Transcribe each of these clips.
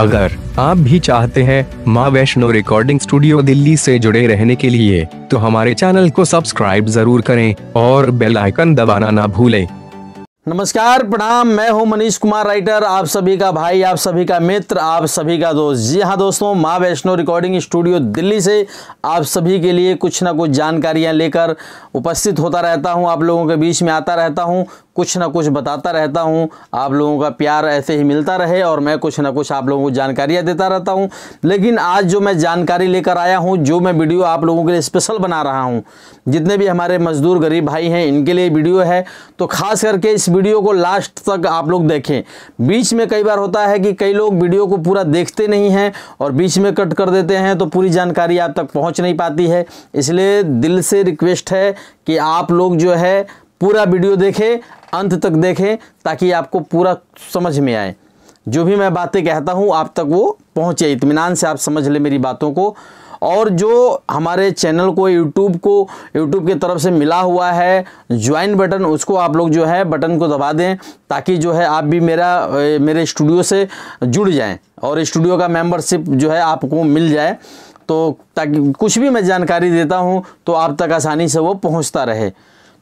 अगर आप भी चाहते हैं माँ वैष्णो रिकॉर्डिंग स्टूडियो दिल्ली से जुड़े रहने के लिए तो हमारे चैनल को सब्सक्राइब जरूर करें और बेल आइकन दबाना ना भूलें नमस्कार प्रणाम मैं हूं मनीष कुमार राइटर आप सभी का भाई आप सभी का मित्र आप सभी का दोस्त जी हाँ दोस्तों माँ वैष्णो रिकॉर्डिंग स्टूडियो दिल्ली से आप सभी के लिए कुछ ना कुछ जानकारियां लेकर उपस्थित होता रहता हूं आप लोगों के बीच में आता रहता हूं कुछ ना कुछ बताता रहता हूँ आप लोगों का प्यार ऐसे ही मिलता रहे और मैं कुछ ना कुछ आप लोगों को जानकारियाँ देता रहता हूँ लेकिन आज जो मैं जानकारी लेकर आया हूँ जो मैं वीडियो आप लोगों के लिए स्पेशल बना रहा हूँ जितने भी हमारे मज़दूर गरीब भाई हैं इनके लिए वीडियो है तो खास करके इस वीडियो को लास्ट तक आप लोग देखें बीच में कई बार होता है कि कई लोग वीडियो को पूरा देखते नहीं हैं और बीच में कट कर देते हैं तो पूरी जानकारी आप तक पहुँच नहीं पाती है इसलिए दिल से रिक्वेस्ट है कि आप लोग जो है पूरा वीडियो देखें अंत तक देखें ताकि आपको पूरा समझ में आए जो भी मैं बातें कहता हूँ आप तक वो पहुँचे इतमान से आप समझ लें मेरी बातों को और जो हमारे चैनल को यूट्यूब को यूट्यूब की तरफ से मिला हुआ है ज्वाइन बटन उसको आप लोग जो है बटन को दबा दें ताकि जो है आप भी मेरा मेरे स्टूडियो से जुड़ जाएं और स्टूडियो का मेंबरशिप जो है आपको मिल जाए तो ताकि कुछ भी मैं जानकारी देता हूं तो आप तक आसानी से वो पहुंचता रहे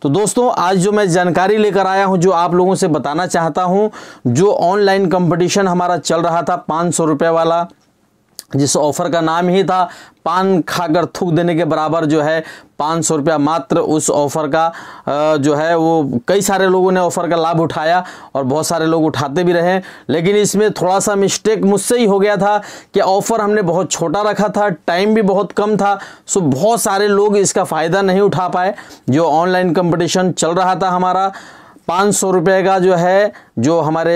तो दोस्तों आज जो मैं जानकारी लेकर आया हूं जो आप लोगों से बताना चाहता हूं जो ऑनलाइन कंपटीशन हमारा चल रहा था पाँच सौ वाला जिस ऑफ़र का नाम ही था पान खाकर थूक देने के बराबर जो है पाँच सौ रुपया मात्र उस ऑफ़र का जो है वो कई सारे लोगों ने ऑफ़र का लाभ उठाया और बहुत सारे लोग उठाते भी रहे लेकिन इसमें थोड़ा सा मिस्टेक मुझसे ही हो गया था कि ऑफ़र हमने बहुत छोटा रखा था टाइम भी बहुत कम था सो बहुत सारे लोग इसका फ़ायदा नहीं उठा पाए जो ऑनलाइन कंपटीशन चल रहा था हमारा पाँच सौ रुपये का जो है जो हमारे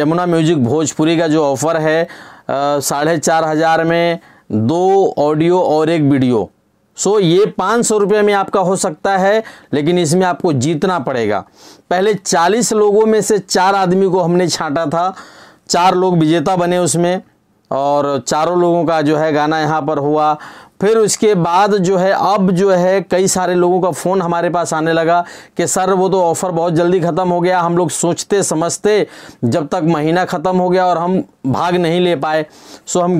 यमुना म्यूजिक भोजपुरी का जो ऑफ़र है साढ़े चार हज़ार में दो ऑडियो और एक वीडियो सो so, ये पाँच सौ रुपये में आपका हो सकता है लेकिन इसमें आपको जीतना पड़ेगा पहले चालीस लोगों में से चार आदमी को हमने छांटा था चार लोग विजेता बने उसमें और चारों लोगों का जो है गाना यहाँ पर हुआ फिर उसके बाद जो है अब जो है कई सारे लोगों का फ़ोन हमारे पास आने लगा कि सर वो तो ऑफ़र बहुत जल्दी ख़त्म हो गया हम लोग सोचते समझते जब तक महीना ख़त्म हो गया और हम भाग नहीं ले पाए सो हम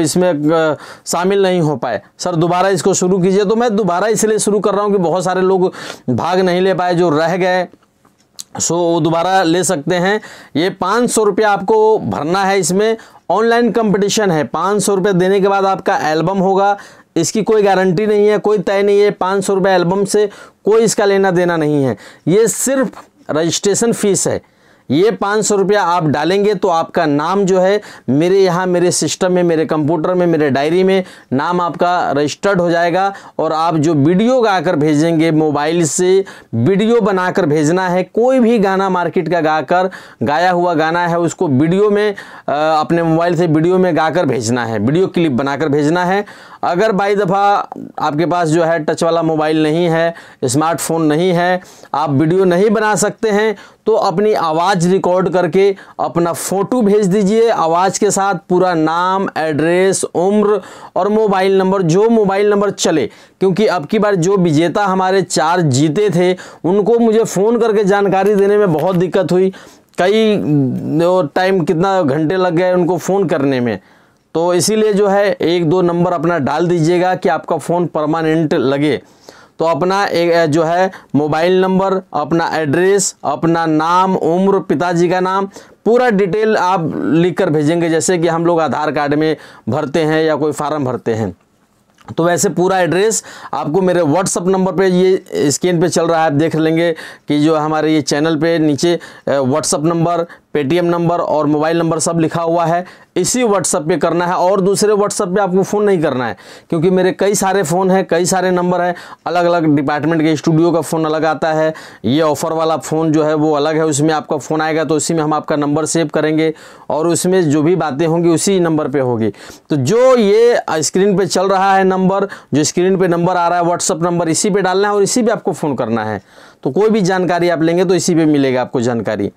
इसमें शामिल नहीं हो पाए सर दोबारा इसको शुरू कीजिए तो मैं दोबारा इसलिए शुरू कर रहा हूँ कि बहुत सारे लोग भाग नहीं ले पाए जो रह गए सो वो दोबारा ले सकते हैं ये पाँच सौ रुपया आपको भरना है इसमें ऑनलाइन कंपटीशन है पाँच सौ रुपये देने के बाद आपका एल्बम होगा इसकी कोई गारंटी नहीं है कोई तय नहीं है पाँच सौ रुपये एल्बम से कोई इसका लेना देना नहीं है ये सिर्फ रजिस्ट्रेशन फ़ीस है ये पाँच सौ रुपया आप डालेंगे तो आपका नाम जो है मेरे यहाँ मेरे सिस्टम में मेरे कंप्यूटर में मेरे डायरी में नाम आपका रजिस्टर्ड हो जाएगा और आप जो वीडियो गाकर भेजेंगे मोबाइल से वीडियो बनाकर भेजना है कोई भी गाना मार्केट का गाकर गाया हुआ गाना है उसको वीडियो में अपने मोबाइल से वीडियो में गाकर भेजना है वीडियो क्लिप बनाकर भेजना है अगर बाई दफ़ा आपके पास जो है टच वाला मोबाइल नहीं है स्मार्टफोन नहीं है आप वीडियो नहीं बना सकते हैं तो अपनी आवाज़ आवाज़ रिकॉर्ड करके अपना फ़ोटो भेज दीजिए आवाज़ के साथ पूरा नाम एड्रेस उम्र और मोबाइल नंबर जो मोबाइल नंबर चले क्योंकि अब की बार जो विजेता हमारे चार जीते थे उनको मुझे फ़ोन करके जानकारी देने में बहुत दिक्कत हुई कई टाइम कितना घंटे लग गए उनको फ़ोन करने में तो इसीलिए जो है एक दो नंबर अपना डाल दीजिएगा कि आपका फ़ोन परमानेंट लगे तो अपना जो है मोबाइल नंबर अपना एड्रेस अपना नाम उम्र पिताजी का नाम पूरा डिटेल आप लिख कर भेजेंगे जैसे कि हम लोग आधार कार्ड में भरते हैं या कोई फार्म भरते हैं तो वैसे पूरा एड्रेस आपको मेरे व्हाट्सअप नंबर पे ये स्क्रीन पे चल रहा है आप देख लेंगे कि जो हमारे ये चैनल पे नीचे व्हाट्सअप नंबर पेटीएम नंबर और मोबाइल नंबर सब लिखा हुआ है इसी व्हाट्सअप पे करना है और दूसरे व्हाट्सअप पे आपको फ़ोन नहीं करना है क्योंकि मेरे कई सारे फ़ोन हैं कई सारे नंबर हैं अलग अलग डिपार्टमेंट के स्टूडियो का फ़ोन अलग आता है ये ऑफ़र वाला फ़ोन जो है वो अलग है उसमें आपका फ़ोन आएगा तो उसी में हम आपका नंबर सेव करेंगे और उसमें जो भी बातें होंगी उसी नंबर पर होगी तो जो ये स्क्रीन पर चल रहा है नंबर जो स्क्रीन पर नंबर आ रहा है व्हाट्सअप नंबर इसी पर डालना है और इसी पर आपको फ़ोन करना है तो कोई भी जानकारी आप लेंगे तो इसी पर मिलेगा आपको जानकारी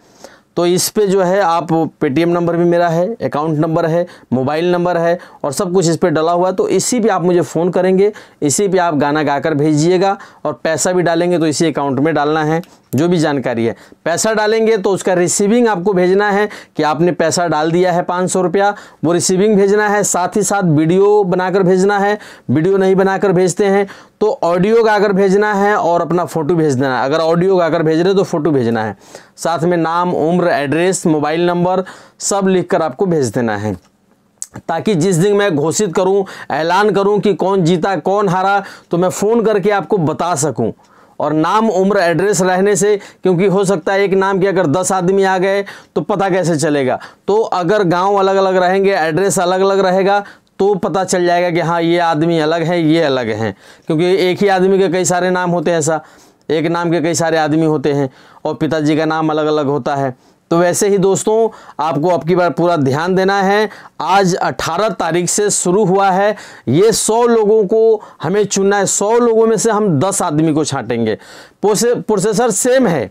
तो इस पे जो है आप पेटीएम नंबर भी मेरा है अकाउंट नंबर है मोबाइल नंबर है और सब कुछ इस पर डला हुआ है तो इसी पे आप मुझे फ़ोन करेंगे इसी पे आप गाना गाकर भेजिएगा और पैसा भी डालेंगे तो इसी अकाउंट में डालना है जो भी जानकारी है पैसा डालेंगे तो उसका रिसीविंग आपको भेजना है कि आपने पैसा डाल दिया है पाँच सौ रुपया वो रिसीविंग भेजना है साथ ही साथ वीडियो बनाकर भेजना है वीडियो नहीं बनाकर भेजते हैं तो ऑडियो गाकर भेजना है और अपना फ़ोटो भेज देना है अगर ऑडियो गाकर भेज रहे तो फ़ोटो भेजना है साथ में नाम उम्र एड्रेस मोबाइल नंबर सब लिख आपको भेज देना है ताकि जिस दिन मैं घोषित करूं ऐलान करूं कि कौन जीता कौन हारा तो मैं फ़ोन करके आपको बता सकूं और नाम उम्र एड्रेस रहने से क्योंकि हो सकता है एक नाम के अगर दस आदमी आ गए तो पता कैसे चलेगा तो अगर गांव अलग अलग रहेंगे एड्रेस अलग अलग रहेगा तो पता चल जाएगा कि हाँ ये आदमी अलग है ये अलग हैं क्योंकि एक ही आदमी के कई सारे नाम होते हैं ऐसा एक नाम के कई सारे आदमी होते हैं और पिताजी का नाम अलग अलग होता है तो वैसे ही दोस्तों आपको आपकी बार पूरा ध्यान देना है आज 18 तारीख से शुरू हुआ है ये 100 लोगों को हमें चुनना है 100 लोगों में से हम 10 आदमी को छांटेंगे प्रोसेसर सेम है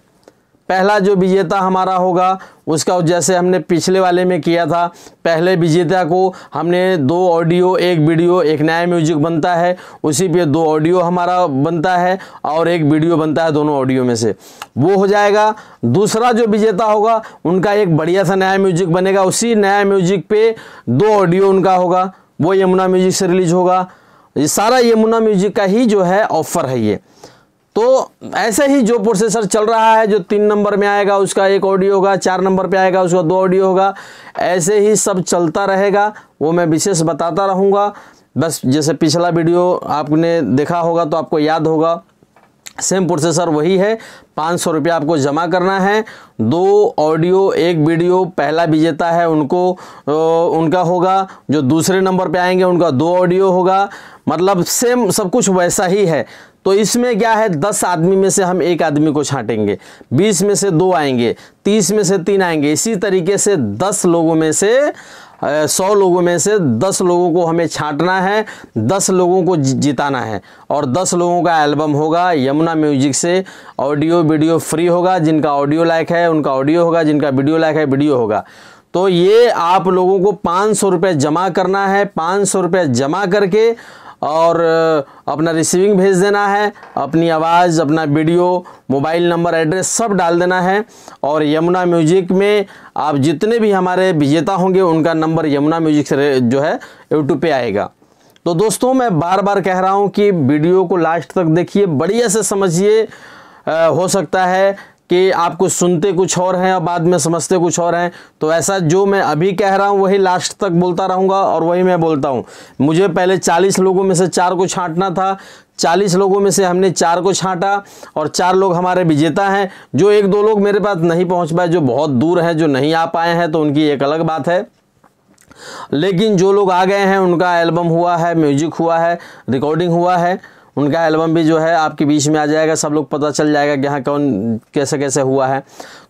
पहला जो विजेता हमारा होगा उसका जैसे हमने पिछले वाले में किया था पहले विजेता को हमने दो ऑडियो एक वीडियो एक नया म्यूजिक बनता है उसी पे दो ऑडियो हमारा बनता है और एक वीडियो बनता है दोनों ऑडियो में से वो हो जाएगा दूसरा जो विजेता होगा उनका एक बढ़िया सा नया म्यूजिक बनेगा उसी नया म्यूजिक पे दो ऑडियो उनका होगा वो यमुना म्यूजिक से रिलीज होगा ये सारा यमुना म्यूजिक का ही जो है ऑफर है ये तो ऐसे ही जो प्रोसेसर चल रहा है जो तीन नंबर में आएगा उसका एक ऑडियो होगा चार नंबर पे आएगा उसका दो ऑडियो होगा ऐसे ही सब चलता रहेगा वो मैं विशेष बताता रहूँगा बस जैसे पिछला वीडियो आपने देखा होगा तो आपको याद होगा सेम प्रोसेसर वही है पाँच सौ रुपया आपको जमा करना है दो ऑडियो एक वीडियो पहला विजेता है उनको उनका होगा जो दूसरे नंबर पे आएंगे उनका दो ऑडियो होगा मतलब सेम सब कुछ वैसा ही है तो इसमें क्या है दस आदमी में से हम एक आदमी को छांटेंगे बीस में से दो आएंगे तीस में से तीन आएंगे इसी तरीके से दस लोगों में से सौ लोगों में से दस लोगों को हमें छांटना है दस लोगों को जिताना है और दस लोगों का एल्बम होगा यमुना म्यूजिक से ऑडियो वीडियो फ्री होगा जिनका ऑडियो लाइक है उनका ऑडियो होगा जिनका वीडियो लाइक है वीडियो होगा तो ये आप लोगों को पाँच सौ रुपये जमा करना है पाँच सौ रुपये जमा करके और अपना रिसीविंग भेज देना है अपनी आवाज़ अपना वीडियो मोबाइल नंबर एड्रेस सब डाल देना है और यमुना म्यूजिक में आप जितने भी हमारे विजेता होंगे उनका नंबर यमुना म्यूजिक से जो है यूट्यूब पे आएगा तो दोस्तों मैं बार बार कह रहा हूँ कि वीडियो को लास्ट तक देखिए बढ़िया से समझिए हो सकता है कि आपको सुनते कुछ और हैं और बाद में समझते कुछ और हैं तो ऐसा जो मैं अभी कह रहा हूँ वही लास्ट तक बोलता रहूँगा और वही मैं बोलता हूँ मुझे पहले चालीस लोगों में से चार को छांटना था चालीस लोगों में से हमने चार को छांटा और चार लोग हमारे विजेता हैं जो एक दो लोग मेरे पास नहीं पहुँच पाए जो बहुत दूर हैं जो नहीं आ पाए हैं तो उनकी एक अलग बात है लेकिन जो लोग आ गए हैं उनका एल्बम हुआ है म्यूजिक हुआ है रिकॉर्डिंग हुआ है उनका एल्बम भी जो है आपके बीच में आ जाएगा सब लोग पता चल जाएगा कि हाँ कौन कैसे कैसे हुआ है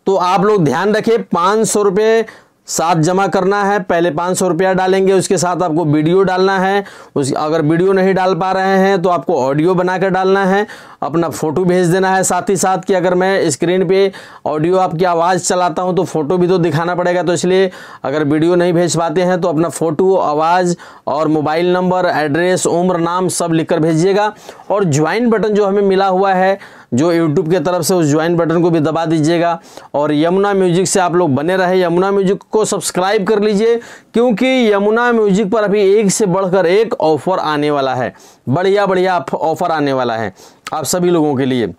तो आप लोग ध्यान रखिए पाँच सौ रुपये साथ जमा करना है पहले पाँच सौ रुपया डालेंगे उसके साथ आपको वीडियो डालना है उस अगर वीडियो नहीं डाल पा रहे हैं तो आपको ऑडियो बनाकर डालना है अपना फ़ोटो भेज देना है साथ ही साथ कि अगर मैं स्क्रीन पे ऑडियो आपकी आवाज़ चलाता हूँ तो फ़ोटो भी तो दिखाना पड़ेगा तो इसलिए अगर वीडियो नहीं भेज पाते हैं तो अपना फ़ोटो आवाज़ और मोबाइल नंबर एड्रेस उम्र नाम सब लिख भेजिएगा और ज्वाइन बटन जो हमें मिला हुआ है जो यूट्यूब के तरफ से उस ज्वाइन बटन को भी दबा दीजिएगा और यमुना म्यूजिक से आप लोग बने रहे यमुना म्यूजिक को सब्सक्राइब कर लीजिए क्योंकि यमुना म्यूजिक पर अभी एक से बढ़कर एक ऑफर आने वाला है बढ़िया बढ़िया ऑफर आने वाला है आप सभी लोगों के लिए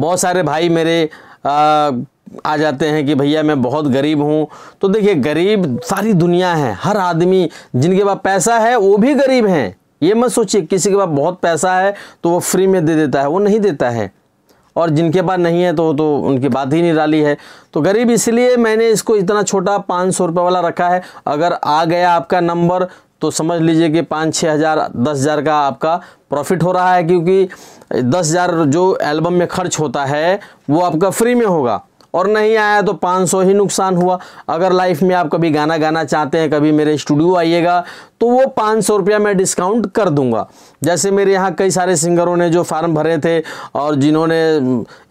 बहुत सारे भाई मेरे आ, आ जाते हैं कि भैया मैं बहुत गरीब हूँ तो देखिए गरीब सारी दुनिया है हर आदमी जिनके पास पैसा है वो भी गरीब हैं ये मत सोचिए किसी के पास बहुत पैसा है तो वो फ्री में दे देता है वो नहीं देता है और जिनके पास नहीं है तो तो उनकी बात ही निराली है तो गरीब इसलिए मैंने इसको इतना छोटा पाँच सौ रुपये वाला रखा है अगर आ गया आपका नंबर तो समझ लीजिए कि पाँच छः हज़ार दस हज़ार का आपका प्रॉफिट हो रहा है क्योंकि दस हज़ार जो एल्बम में खर्च होता है वो आपका फ्री में होगा और नहीं आया तो 500 ही नुकसान हुआ अगर लाइफ में आप कभी गाना गाना चाहते हैं कभी मेरे स्टूडियो आइएगा तो वो पाँच सौ रुपया मैं डिस्काउंट कर दूंगा जैसे मेरे यहाँ कई सारे सिंगरों ने जो फार्म भरे थे और जिन्होंने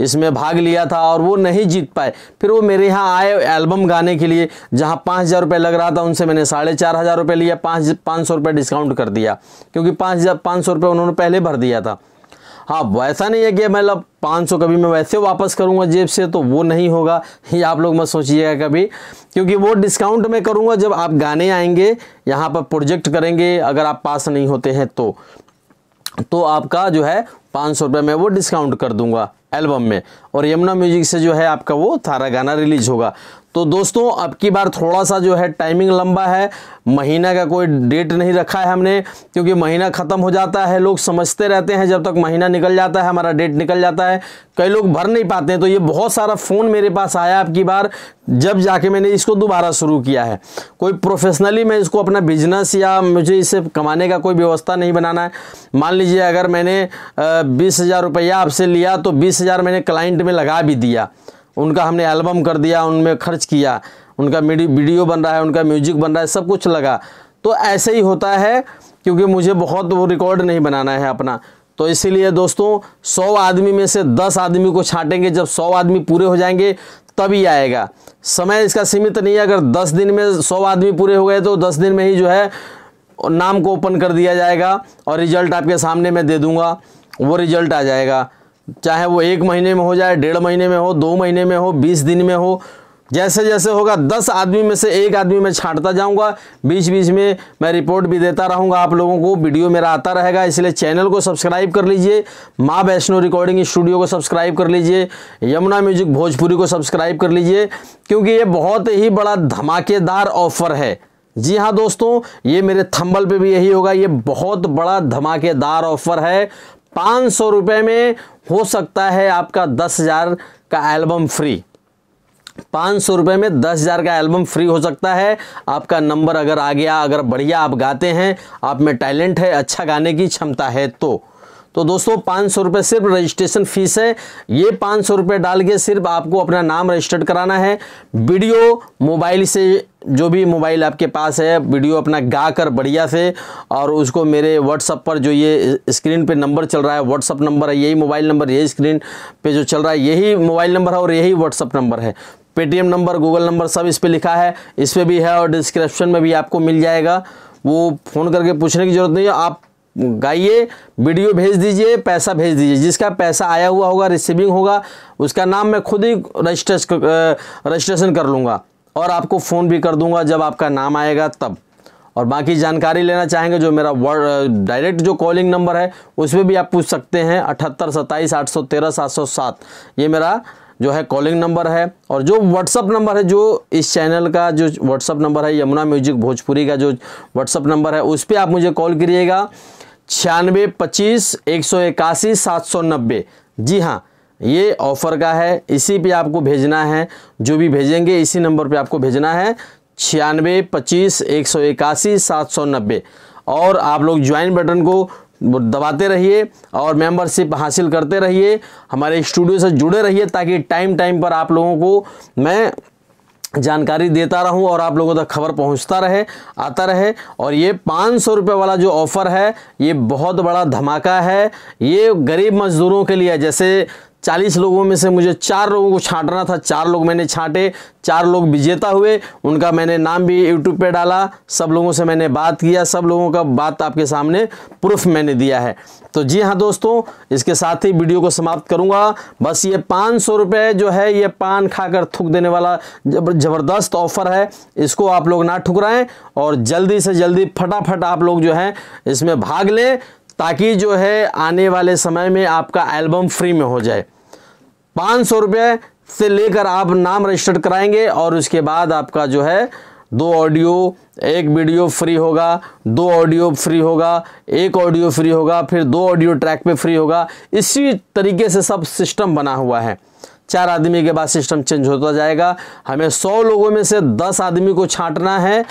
इसमें भाग लिया था और वो नहीं जीत पाए फिर वो मेरे यहाँ आए एल्बम गाने के लिए जहाँ पाँच हज़ार रुपये लग रहा था उनसे मैंने साढ़े चार हज़ार रुपये लिया पाँच पाँच सौ रुपये डिस्काउंट कर दिया क्योंकि पाँच हज़ार पाँच सौ रुपये उन्होंने पहले भर दिया था हाँ वैसा नहीं है कि मतलब पाँच सौ कभी मैं वैसे वापस करूँगा जेब से तो वो नहीं होगा ये आप लोग मत सोचिएगा कभी क्योंकि वो डिस्काउंट मैं करूँगा जब आप गाने आएंगे यहाँ पर प्रोजेक्ट करेंगे अगर आप पास नहीं होते हैं तो तो आपका जो है पाँच सौ रुपये मैं वो डिस्काउंट कर दूंगा एल्बम में और यमुना म्यूजिक से जो है आपका वो थारा गाना रिलीज होगा तो दोस्तों अब की बार थोड़ा सा जो है टाइमिंग लंबा है महीना का कोई डेट नहीं रखा है हमने क्योंकि महीना ख़त्म हो जाता है लोग समझते रहते हैं जब तक महीना निकल जाता है हमारा डेट निकल जाता है कई लोग भर नहीं पाते हैं तो ये बहुत सारा फ़ोन मेरे पास आया अब की बार जब जाके मैंने इसको दोबारा शुरू किया है कोई प्रोफेशनली मैं इसको अपना बिजनेस या मुझे इसे कमाने का कोई व्यवस्था नहीं बनाना है मान लीजिए अगर मैंने बीस हज़ार रुपया आपसे लिया तो बीस हज़ार मैंने क्लाइंट में लगा भी दिया उनका हमने एल्बम कर दिया उनमें खर्च किया उनका वीडियो बन रहा है उनका म्यूजिक बन रहा है सब कुछ लगा तो ऐसे ही होता है क्योंकि मुझे बहुत वो रिकॉर्ड नहीं बनाना है अपना तो इसीलिए दोस्तों सौ आदमी में से दस आदमी को छांटेंगे जब सौ आदमी पूरे हो जाएंगे तभी आएगा समय इसका सीमित नहीं है अगर दस दिन में सौ आदमी पूरे हो गए तो दस दिन में ही जो है नाम को ओपन कर दिया जाएगा और रिजल्ट आपके सामने मैं दे दूंगा वो रिजल्ट आ जाएगा चाहे वो एक महीने में हो जाए डेढ़ महीने में हो दो महीने में हो बीस दिन में हो जैसे जैसे होगा दस आदमी में से एक आदमी मैं छांटता जाऊंगा बीच बीच में मैं रिपोर्ट भी देता रहूंगा आप लोगों को वीडियो मेरा आता रहेगा इसलिए चैनल को सब्सक्राइब कर लीजिए माँ वैष्णो रिकॉर्डिंग स्टूडियो को सब्सक्राइब कर लीजिए यमुना म्यूजिक भोजपुरी को सब्सक्राइब कर लीजिए क्योंकि ये बहुत ही बड़ा धमाकेदार ऑफर है जी हाँ दोस्तों ये मेरे थंबल पे भी यही होगा ये बहुत बड़ा धमाकेदार ऑफर है पाँच सौ रुपये में हो सकता है आपका दस हज़ार का एल्बम फ्री पाँच सौ रुपये में दस हज़ार का एल्बम फ्री हो सकता है आपका नंबर अगर आ गया अगर बढ़िया आप गाते हैं आप में टैलेंट है अच्छा गाने की क्षमता है तो तो दोस्तों पाँच सौ रुपये सिर्फ रजिस्ट्रेशन फीस है ये पाँच सौ रुपये डाल के सिर्फ आपको अपना नाम रजिस्टर्ड कराना है वीडियो मोबाइल से जो भी मोबाइल आपके पास है वीडियो अपना गा कर बढ़िया से और उसको मेरे व्हाट्सअप पर जो ये स्क्रीन पे नंबर चल रहा है व्हाट्सअप नंबर है यही मोबाइल नंबर यही स्क्रीन पे जो चल रहा है यही मोबाइल नंबर है और यही व्हाट्सअप नंबर है पेटीएम नंबर गूगल नंबर सब इस पर लिखा है इस पर भी है और डिस्क्रिप्शन में भी आपको मिल जाएगा वो फ़ोन करके पूछने की ज़रूरत नहीं है आप गाइए वीडियो भेज दीजिए पैसा भेज दीजिए जिसका पैसा आया हुआ होगा रिसीविंग होगा उसका नाम मैं खुद ही रजिस्ट्रेशन कर लूँगा और आपको फ़ोन भी कर दूंगा जब आपका नाम आएगा तब और बाकी जानकारी लेना चाहेंगे जो मेरा वर्ड डायरेक्ट जो कॉलिंग नंबर है उसमें भी आप पूछ सकते हैं अठहत्तर सत्ताईस आठ सौ तेरह सात सौ सात ये मेरा जो है कॉलिंग नंबर है और जो व्हाट्सअप नंबर है जो इस चैनल का जो व्हाट्सअप नंबर है यमुना म्यूजिक भोजपुरी का जो व्हाट्सअप नंबर है उस पर आप मुझे कॉल करिएगा छियानवे पच्चीस एक सौ इक्यासी सात सौ नब्बे जी हाँ ये ऑफ़र का है इसी पे आपको भेजना है जो भी भेजेंगे इसी नंबर पे आपको भेजना है छियानवे पच्चीस एक सौ इक्यासी सात सौ नब्बे और आप लोग ज्वाइन बटन को दबाते रहिए और मेंबरशिप हासिल करते रहिए हमारे स्टूडियो से जुड़े रहिए ताकि टाइम टाइम पर आप लोगों को मैं जानकारी देता रहूं और आप लोगों तक खबर पहुंचता रहे आता रहे और ये पाँच सौ रुपये वाला जो ऑफ़र है ये बहुत बड़ा धमाका है ये गरीब मज़दूरों के लिए जैसे चालीस लोगों में से मुझे चार लोगों को छांटना था चार लोग मैंने छांटे चार लोग विजेता हुए उनका मैंने नाम भी यूट्यूब पे डाला सब लोगों से मैंने बात किया सब लोगों का बात आपके सामने प्रूफ मैंने दिया है तो जी हाँ दोस्तों इसके साथ ही वीडियो को समाप्त करूँगा बस ये पाँच सौ रुपये जो है ये पान खाकर थूक देने वाला ज़बरदस्त ऑफर है इसको आप लोग ना ठुकराएँ और जल्दी से जल्दी फटाफट आप लोग जो है इसमें भाग लें ताकि जो है आने वाले समय में आपका एल्बम फ्री में हो जाए पाँच सौ रुपये से लेकर आप नाम रजिस्टर्ड कराएंगे और उसके बाद आपका जो है दो ऑडियो एक वीडियो फ्री होगा दो ऑडियो फ्री होगा एक ऑडियो फ्री होगा फिर दो ऑडियो ट्रैक पे फ्री होगा इसी तरीके से सब सिस्टम बना हुआ है चार आदमी के बाद सिस्टम चेंज होता जाएगा हमें सौ लोगों में से दस आदमी को छांटना है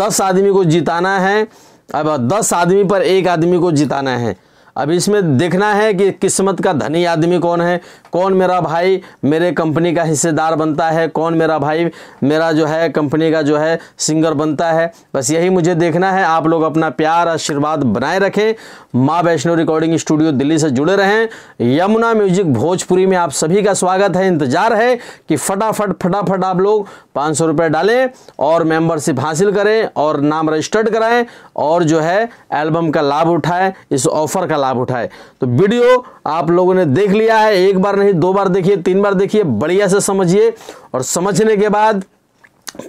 दस आदमी को जिताना है अब दस आदमी पर एक आदमी को जिताना है अब इसमें देखना है कि किस्मत का धनी आदमी कौन है कौन मेरा भाई मेरे कंपनी का हिस्सेदार बनता है कौन मेरा भाई मेरा जो है कंपनी का जो है सिंगर बनता है बस यही मुझे देखना है आप लोग अपना प्यार आशीर्वाद बनाए रखें माँ वैष्णो रिकॉर्डिंग स्टूडियो दिल्ली से जुड़े रहें यमुना म्यूजिक भोजपुरी में आप सभी का स्वागत है इंतजार है कि फटाफट फटाफट आप लोग पाँच सौ रुपये डालें और मेंबरशिप हासिल करें और नाम रजिस्टर्ड कराएं और जो है एल्बम का लाभ उठाएं इस ऑफर का लाभ उठाएं तो वीडियो आप लोगों ने देख लिया है एक बार नहीं दो बार देखिए तीन बार देखिए बढ़िया से समझिए और समझने के बाद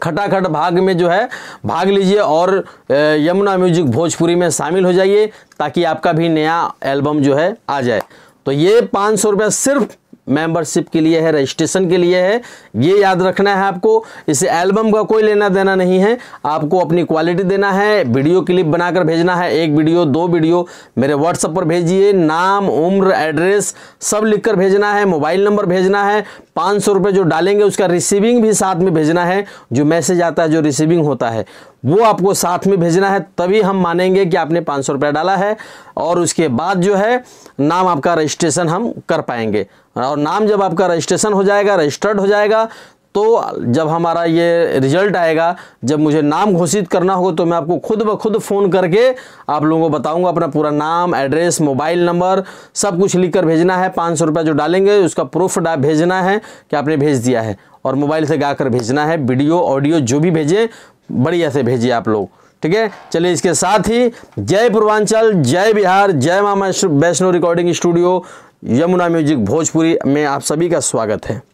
खटाखट भाग में जो है भाग लीजिए और यमुना म्यूजिक भोजपुरी में शामिल हो जाइए ताकि आपका भी नया एल्बम जो है आ जाए तो ये पाँच सौ रुपया सिर्फ मेंबरशिप के लिए है रजिस्ट्रेशन के लिए है ये याद रखना है आपको इसे एल्बम का कोई लेना देना नहीं है आपको अपनी क्वालिटी देना है वीडियो क्लिप बनाकर भेजना है एक वीडियो दो वीडियो मेरे व्हाट्सएप पर भेजिए नाम उम्र एड्रेस सब लिखकर भेजना है मोबाइल नंबर भेजना है पाँच सौ रुपये जो डालेंगे उसका रिसीविंग भी साथ में भेजना है जो मैसेज आता है जो रिसीविंग होता है वो आपको साथ में भेजना है तभी हम मानेंगे कि आपने पाँच सौ रुपया डाला है और उसके बाद जो है नाम आपका रजिस्ट्रेशन हम कर पाएंगे हाँ, और नाम जब आपका रजिस्ट्रेशन हो जाएगा रजिस्टर्ड हो जाएगा तो जब हमारा ये रिजल्ट आएगा जब मुझे नाम घोषित करना होगा तो मैं आपको खुद ब खुद फ़ोन करके आप लोगों को बताऊंगा अपना पूरा नाम एड्रेस मोबाइल नंबर सब कुछ लिख कर भेजना है पाँच सौ रुपया जो डालेंगे उसका प्रूफ डा भेजना है कि आपने भेज दिया है और मोबाइल से गा कर भेजना है वीडियो ऑडियो जो भी भेजें बढ़िया से भेजिए आप लोग ठीक है चलिए इसके साथ ही जय पूर्वांचल जय बिहार जय मामा Vaishno recording studio Yamuna music Bhojpuri में आप सभी का स्वागत है